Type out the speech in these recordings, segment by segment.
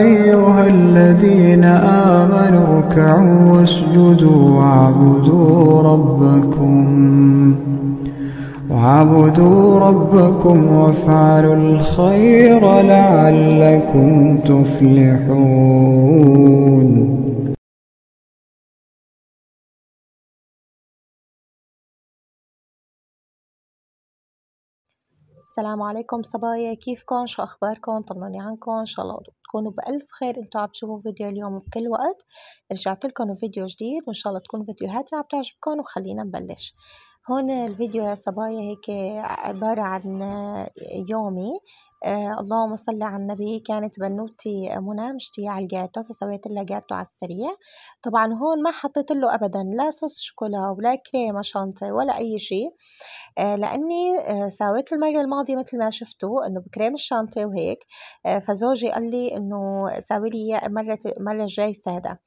أيها الذين آمنوا اركعوا واسجدوا واعبدوا ربكم واعبدوا ربكم وافعلوا الخير لعلكم تفلحون السلام عليكم صبايا كيفكم شو اخباركم طمنوني عنكم ان شاء الله تكونوا بألف خير انتو عم تشوفوا فيديو اليوم بكل وقت رجعت لكم فيديو جديد وإن شاء الله تكون فيديوهاتي عم تعجبكم وخلينا نبلش هون الفيديو يا صبايا هيك عبارة عن يومي آه اللهم صل على النبي كانت بنوتي آه، منى مشتية على الجاتو فسويت لها جاتو على السريع طبعا هون ما حطيت له ابدا لا صوص شوكولا ولا كريمة شانتي ولا اي شيء آه لاني آه ساويت المرة الماضية مثل ما شفتوا انه بكريم الشانتي وهيك آه فزوجي قال لي انه ساوي لي مرة المرة الجاي سادة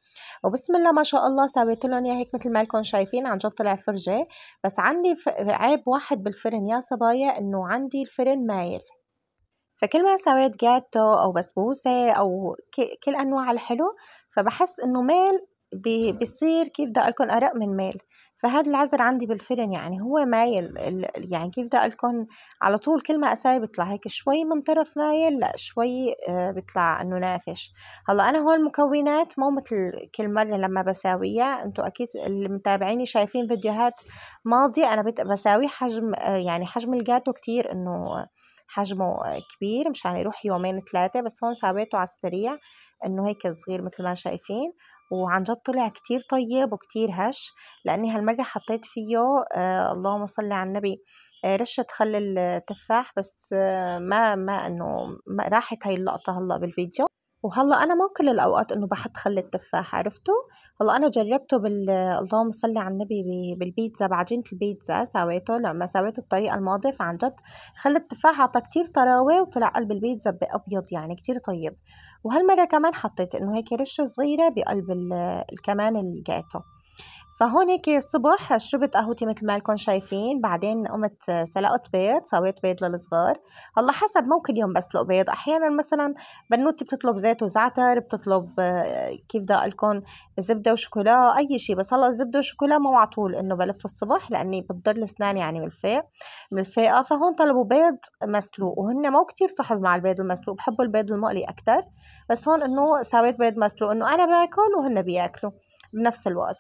وبسم الله ما شاء الله ساويت لهم اياه هيك مثل ما لكم شايفين عن جد طلع فرجة بس عندي عيب واحد بالفرن يا صبايا انه عندي الفرن مايل فكل ما سويت جاتو أو بسبوسة أو كل أنواع الحلو فبحس إنه ميل بي بيصير كيف بدي اقول أرق من ميل فهذا العذر عندي بالفرن يعني هو مايل يعني كيف بدي اقول على طول كل ما أساوي بيطلع هيك شوي من طرف مايل لا شوي آه، بيطلع إنه نافش هلا أنا هون المكونات مو مثل كل مرة لما بساويها أنتوا أكيد اللي متابعيني شايفين فيديوهات ماضية أنا بساوي حجم آه، يعني حجم الجاتو كتير إنه حجمه كبير مشان يروح يومين ثلاثة بس هون ساويته على السريع انه هيك صغير مثل ما شايفين وعن جد طلع كتير طيب وكتير هش لاني هالمرة حطيت فيه آه اللهم صل على النبي آه رشة خل التفاح بس آه ما ما انه ما راحت هاي اللقطة هلا بالفيديو وهلا انا مو كل الاوقات انه بحط خل التفاح عرفتوا هلا انا جربته بال اللهم صل على النبي بالبيتزا بعجينه البيتزا سويته لما سويت الطريقه الماضيه فعن جد خل التفاح عطى كتير طراوه وطلع قلب البيتزا بابيض يعني كتير طيب وهالمره كمان حطيت انه هيك رشه صغيره بقلب كمان الجاتو فهون هيك الصبح شربت قهوتي مثل ما لكم شايفين بعدين قمت آه، سلقت بيض سويت بيض للصغار هلا حسب مو كل يوم بسلق بيض احيانا مثلا بنوتي بتطلب زيت وزعتر بتطلب آه، كيف بدي اقول لكم زبده وشوكولا اي شيء بس هلا الزبده والشوكولا مو على طول انه بلف الصبح لاني بتضر الاسنان يعني من الفيق من الفيقه آه، فهون طلبوا بيض مسلوق وهن مو كتير صحب مع البيض المسلوق بحبوا البيض المقلي اكثر بس هون انه سويت بيض مسلوق انه انا باكل وهن بياكلوا بنفس الوقت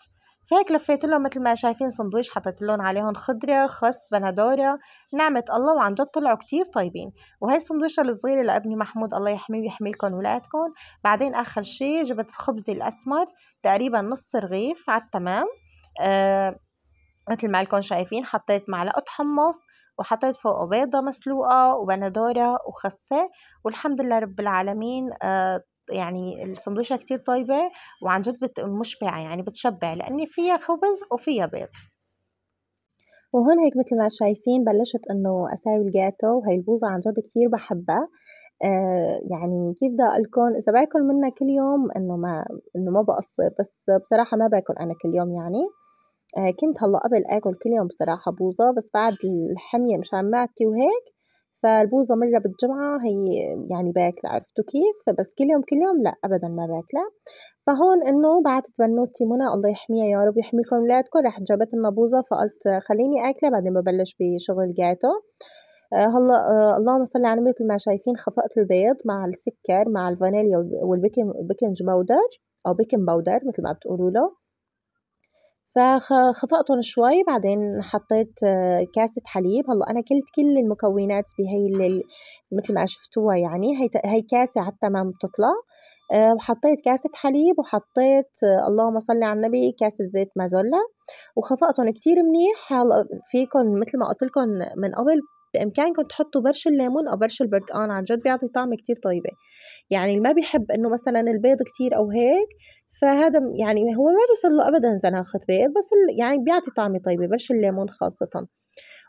فهيك لفيت لهم مثل ما شايفين سندويش حطيت لهم عليهم خضره خس بندوره نعمه الله وعن جد طلعوا كتير طيبين وهي السندويشه الصغيره لابني محمود الله يحميه ويحمي لكم ولادكم بعدين اخر شيء جبت خبزي الاسمر تقريبا نص رغيف على التمام آه مثل ما لكم شايفين حطيت معلقه حمص وحطيت فوقه بيضة مسلوقة وبندورة وخسة والحمد لله رب العالمين آه يعني السندويشه كتير طيبة وعن جد بت... مشبعة يعني بتشبع لأن فيها خبز وفيها بيض وهون هيك مثل ما شايفين بلشت انه اساوي الجاتو وهي البوظة عن جد كتير بحبها آه يعني كيف بدي اقول اذا باكل منها كل يوم انه ما انه ما بقصر بس بصراحة ما باكل انا كل يوم يعني آه كنت هلا قبل اكل كل يوم بصراحة بوظة بس بعد الحمية مشان معدتي وهيك فالبوظة مرّة بالجمعة هيّ يعني باكلة عرفتوا كيف؟ بس كل يوم كل يوم لأ أبداً ما باكلة، فهون إنه إنّو بعتت بنّوتي منى الله يا يارب يحميكم ولادكم رحت جابت لنا بوظة فقلت خلّيني آكلة بعدين ببلّش بشغل جاتو، آه، هلّأ آه، اللهم صل على النّبي متل ما شايفين خفقت البيض مع السكّر مع الفانيليا والبيكنج بيكنج باودر أو بيكنج باودر متل ما له فخفقتهم شوي بعدين حطيت آه، كاسة حليب هلّأ أنا كلت كل المكونات بهي متل ما شفتوها يعني هي هي كاسة عالتمام بتطلع آه، وحطيت كاسة حليب وحطيت آه، اللهم صل على النبي كاسة زيت مازولا وخفقتهم كتير منيح هلّأ فيكم متل ما لكم من قبل بامكانكم تحطوا برش الليمون او برش البرتقان آه، عن جد بيعطي طعم كتير طيبه يعني اللي ما بيحب انه مثلا البيض كتير او هيك فهذا يعني هو ما بيصير له ابدا زناخه بيض بس يعني بيعطي طعمه طيبه برش الليمون خاصه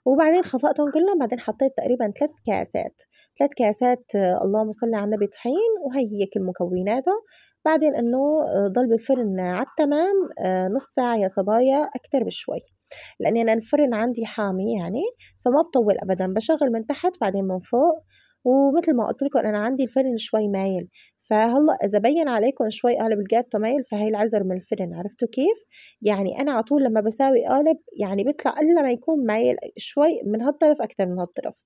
وبعدين خفقتهم كلهم بعدين حطيت تقريبا ثلاث كاسات ثلاث كاسات آه، اللهم صل على النبي طحين وهي هي كل مكوناته بعدين انه آه، ضل بالفرن على التمام نص ساعه يا صبايا اكثر بشوي لأني أنا الفرن عندي حامي يعني فما بطول أبدا بشغل من تحت بعدين من فوق ومثل ما قلت لكم انا عندي الفرن شوي مايل فهلا اذا بين عليكم شوي قالب الجاتو مايل فهي العذر من الفرن عرفتوا كيف يعني انا على طول لما بساوي قالب يعني بيطلع الا ما يكون مايل شوي من هالطرف اكثر من هالطرف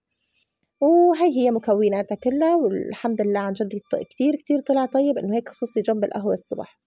وهي هي مكوناتها كلها والحمد لله عن جد كتير كتير طلع طيب انه هيك خصوصي جنب القهوة الصبح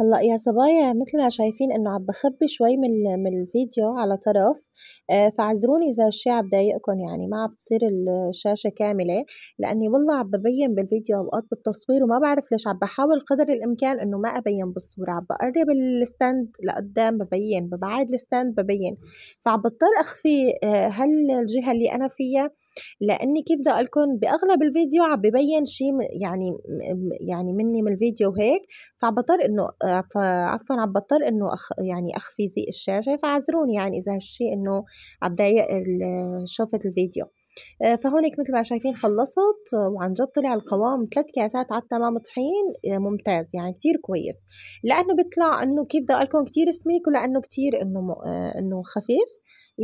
هلأ يا صبايا مثل ما شايفين إنه عم بخبي شوي من من الفيديو على طرف فعذروني آه، فاعذروني إذا الشيء عم ضايقكم يعني ما عم تصير الشاشة كاملة لأني والله عم ببين بالفيديو أوقات بالتصوير وما بعرف ليش عم بحاول قدر الإمكان إنه ما أبين بالصورة عم بقرب الستاند لقدام ببين ببعد الستاند ببين فعم بضطر أخفي هالجهة آه، اللي أنا فيها لأني كيف بدي لكم بأغلب الفيديو عم ببين شي يعني يعني مني من الفيديو وهيك فعم بضطر إنه عفوا عم بضطر إنه أخ يعني أخفي زي الشاشة فاعذروني يعني إذا هالشيء إنه عم ضايق شوفة الفيديو آه، فهونيك مثل ما شايفين خلصت وعن جد طلع القوام ثلاث كاسات على التمام طحين آه، ممتاز يعني كتير كويس لانه بيطلع انه كيف بدي لكم كثير سميك ولانه كتير انه آه، انه خفيف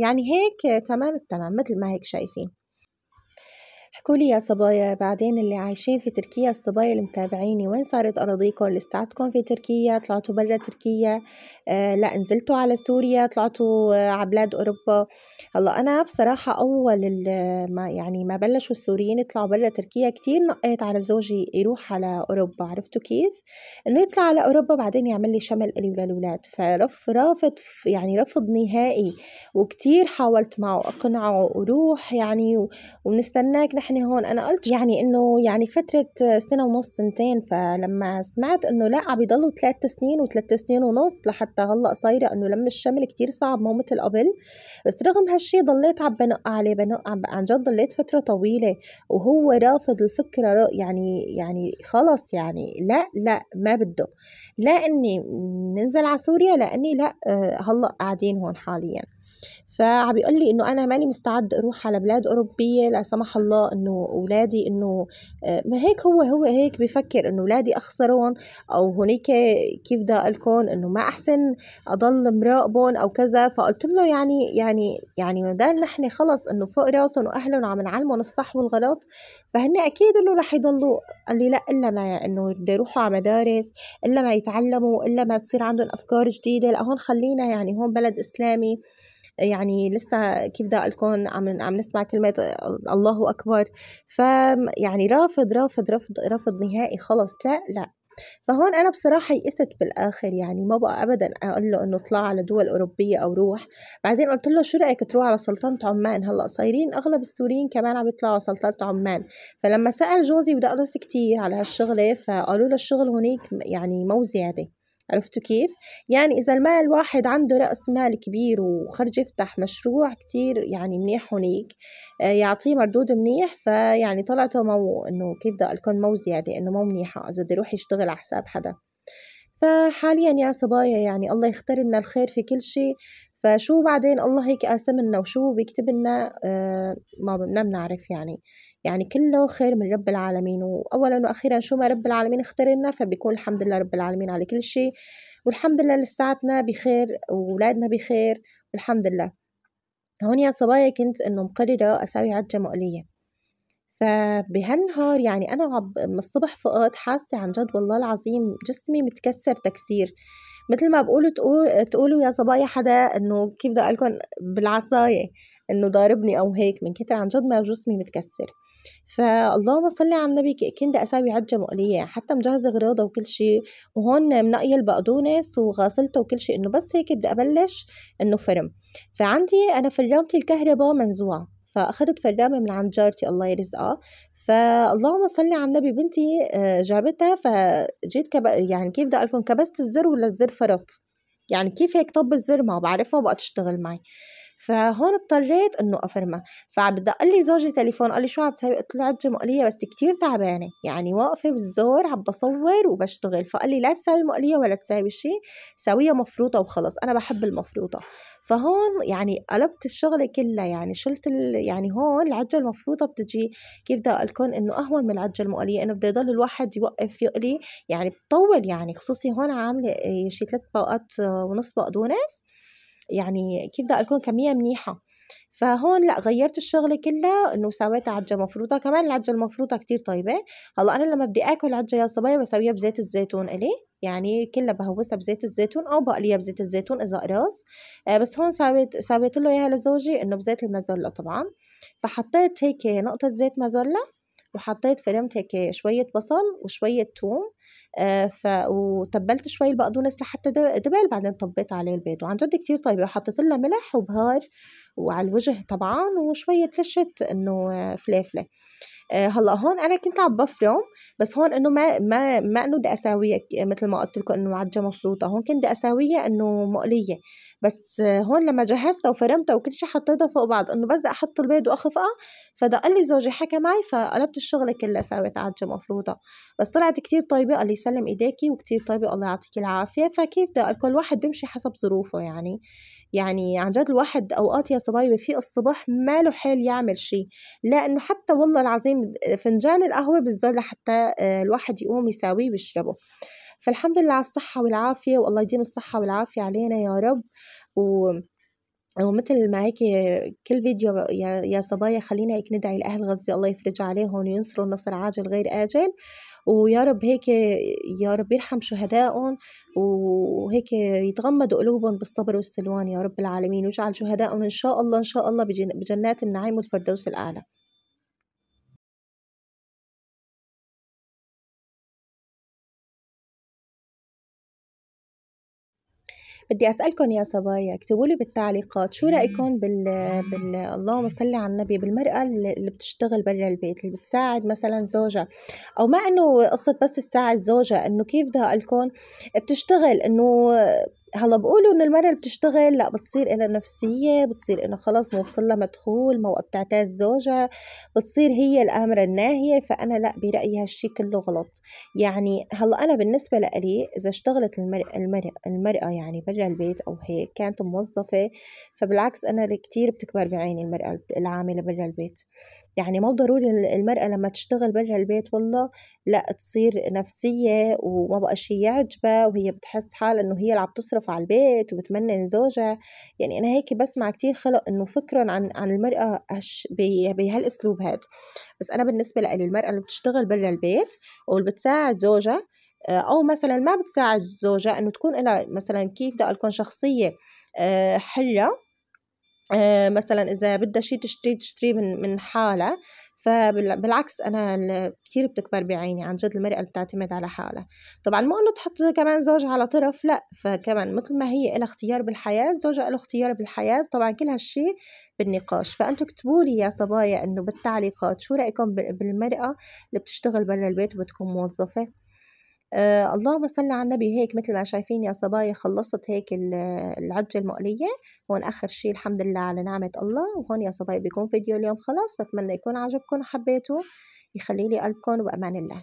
يعني هيك تمام التمام مثل ما هيك شايفين احكوا لي يا صبايا بعدين اللي عايشين في تركيا الصبايا اللي متابعيني وين صارت أراضيكم لساتكم في تركيا طلعتوا برا تركيا آه لا نزلتوا على سوريا طلعتوا آه على بلاد أوروبا هلا أنا بصراحة أول ما يعني ما بلشوا السوريين يطلعوا برا تركيا كتير نقيت على زوجي يروح على أوروبا عرفتوا كيف؟ إنه يطلع على أوروبا بعدين يعمل لي شمل إلي وللاولاد فرف رافض يعني رفض نهائي وكتير حاولت معه أقنعه وروح يعني ونستناك نحن احنا يعني هون انا قلت يعني انه يعني فتره سنه ونص سنتين فلما سمعت انه لا عم يضلوا ثلاث سنين وثلاث سنين ونص لحتى هلا صايره انه لم الشمل كتير صعب مو مثل قبل بس رغم هالشي ضليت عم بنق عليه بنق عن جد ضليت فتره طويله وهو رافض الفكره يعني يعني خلص يعني لا لا ما بده لا اني ننزل على سوريا لاني لا آه، هلا قاعدين هون حاليا فعم بيقول لي انه انا ماني مستعد اروح على بلاد اوروبيه لا سمح الله انه اولادي انه آه، ما هيك هو هو هيك بفكر انه اولادي اخسرهم او هنيك كيف بدي اقول انه ما احسن اضل مراقبهم او كذا فقلت له يعني يعني يعني ما دام نحن خلص انه فوق راسهم واهلهم عم نعلمهم الصح والغلط فهن اكيد انه رح يضلوا قال لي لا الا ما انه بده يروحوا على مدارس الا ما يتعلموا الا ما تصير عندهم افكار جديده لا هون خلينا يعني هون بلد اسلامي يعني لسه كيف بدي لكم عم عم نسمع كلمه الله اكبر ف يعني رافض رافض رافض رافض نهائي خلص لا لا فهون انا بصراحه يئست بالاخر يعني ما بقى ابدا اقول له انه اطلع على دول اوروبيه او روح بعدين قلت له شو رايك تروح على سلطنه عمان هلا صايرين اغلب السوريين كمان عم يطلعوا على سلطنه عمان فلما سال جوزي بدي ادرس كثير على هالشغله فقالوا له الشغل هناك يعني مو زياده عرفتوا كيف؟ يعني إذا المال واحد عنده رأس مال كبير وخرج يفتح مشروع كتير يعني منيح هونيك آه، يعطيه مردود منيح فيعني طلعته مو إنه كيف بدي أقول لكم مو زيادة إنه مو منيحة إذا بده يروح يشتغل على حساب حدا فحاليا يا صبايا يعني الله يختار لنا الخير في كل شيء فشو بعدين الله هيك قاسم لنا وشو بيكتب لنا آه ما بنعرف يعني يعني كله خير من رب العالمين واولا واخيرا شو ما رب العالمين اختار لنا فبيكون الحمد لله رب العالمين على كل شيء والحمد لله لساتنا بخير واولادنا بخير والحمد لله هون يا صبايا كنت انه مقرره اساوي عجه مقليه فبهالنهار يعني أنا من الصبح فقت حاسة عن جد والله العظيم جسمي متكسر تكسير مثل ما بقولوا تقول تقولوا يا صبايا حدا انه كيف بدي اقول بالعصايه انه ضاربني او هيك من كتر عن جد ما جسمي متكسر فاللهم صل على النبي كنت اساوي عجه مقليه حتى مجهزه غراضه وكل شيء وهون منقيه البقدونس وغاسلته وكل شيء انه بس هيك بدي ابلش انه فرم فعندي انا فرمتي الكهرباء منزوعه فأخدت فردامة من عند جارتي الله يرزقها فاللهم صلي على النبي بنتي آه، جابتها فجيت كب... يعني كيف بدي لكم كبست الزر ولا الزر فرط يعني كيف هيك طب الزر ما بعرفها وبقى تشتغل معي فهون اضطريت انه افرمها فبدق لي زوجي تليفون قال لي شو عم تسوي قلت له عجم مقليه بس كثير تعبانه يعني واقفه بالزور عم بصور وبشتغل فقال لي لا تساوي مقليه ولا تساوي شيء ساويها مفروطه وخلص انا بحب المفروطه فهون يعني قلبت الشغله كلها يعني شلت ال... يعني هون العجه المفروطه بتجي كيف بدي اقول لكم انه اهون من العجه المقليه انه بده يضل الواحد يوقف يقلي يعني بتطول يعني خصوصي هون عامله إيه، شيء ثلاث بقات آه، ونص بقدونس يعني كيف بدي اكون كمية منيحة فهون لا غيرت الشغله كلها انه سويت عجه مفروطه كمان العجه المفروطه كتير طيبه هلا انا لما بدي اكل عجه يا صبايا بسويها بزيت الزيتون الي يعني كلها بهوسها بزيت الزيتون او بقليها بزيت الزيتون اذا قراص آه بس هون سويت سويت له اياها لزوجي انه بزيت المازولا طبعا فحطيت هيك نقطه زيت مازولا وحطيت فرمت هيك شويه بصل وشويه ثوم آه، ف وتبلت شوي البقدونس لحتى تبل بعدين طبيت عليه البيض وعن جد كتير طيبه وحطيت لها ملح وبهار وعلى الوجه طبعا وشويه رشه انه فليفله آه، هلا هون انا كنت عم بفرم بس هون انه ما ما ما انه بدي اساويها مثل ما قلت لكم انه عجه مفروطه هون كنت بدي اساويها انه مقليه بس هون لما جهزتها وفرمتها وكل شيء حطيتها فوق بعض انه بس بدي احط البيض واخفقها فدق لي زوجي حكى معي فقلبت الشغله كلها ساويت عجه مفروطه بس طلعت كتير طيبه الله يسلم ايديكي وكتير طيبه الله يعطيكي العافيه فكيف ده كل واحد بيمشي حسب ظروفه يعني يعني عن جد الواحد اوقات يا صبايا في الصبح ما له حيل يعمل شيء لانه حتى والله العظيم فنجان القهوه بالذل لحتى آه، الواحد يقوم يساويه ويشربه فالحمد لله على الصحه والعافيه والله يديم الصحه والعافيه علينا يا رب و ومثل ما هيك كل فيديو يا صبايا خلينا هيك ندعي لأهل غزة الله يفرج عليهم وينصروا النصر عاجل غير آجل ويا رب هيك يا رب يرحم شهدائهم وهيك يتغمدوا قلوبهم بالصبر والسلوان يا رب العالمين واجعل شهدائهم إن شاء الله إن شاء الله بجنات النعيم والفردوس الأعلى بدي اسالكم يا صبايا اكتبوا لي بالتعليقات شو رايكم بال, بال... اللهم صل على النبي بالمراه اللي بتشتغل برا البيت اللي بتساعد مثلا زوجها او ما انه قصه بس تساعد زوجها انه كيف بدي اقول بتشتغل انه هلا بقولوا انه المرأة اللي بتشتغل لا بتصير إلها نفسية بتصير انه خلص وصل لها مدخول ما بتعتاز زوجها بتصير هي الآمرة الناهية فأنا لا برأيي هالشي كله غلط يعني هلا أنا بالنسبة لإلي إذا اشتغلت المرأة, المرأة, المرأة يعني برا البيت أو هيك كانت موظفة فبالعكس أنا كتير بتكبر بعيني المرأة العاملة برا البيت يعني مو ضروري المرأة لما تشتغل برا البيت والله لا تصير نفسية وما بقى شيء يعجبها وهي بتحس حالها انه هي اللي عم تصرف على البيت وبتمنن زوجها يعني انا هيك بسمع كتير خلق انه فكرا عن عن المرأة بهالاسلوب هاد بس انا بالنسبة لي المرأة اللي بتشتغل برا البيت واللي بتساعد زوجها آه، او مثلا ما بتساعد زوجها انه تكون لها مثلا كيف بدي اقول شخصيه حلة آه، آه، مثلا اذا بدها شيء تشتريه بتشتريه من من حالها فبالعكس انا كثير بتكبر بعيني عن جد المراه بتعتمد على حالها طبعا مو انه تحط كمان زوجها على طرف لا فكمان مثل ما هي لها اختيار بالحياه زوجها له اختيار بالحياه طبعا كل هالشيء بالنقاش فانتم اكتبوا لي يا صبايا انه بالتعليقات شو رايكم بالمراه اللي بتشتغل برا البيت وبتكون موظفه آه اللهم صل على النبي هيك مثل ما شايفين يا صبايا خلصت هيك العجة المقلية هون آخر شي الحمد لله على نعمة الله وهون يا صبايا بيكون فيديو اليوم خلاص بتمنى يكون عجبكم وحبيتوا يخلي لي قلبكم وأمان الله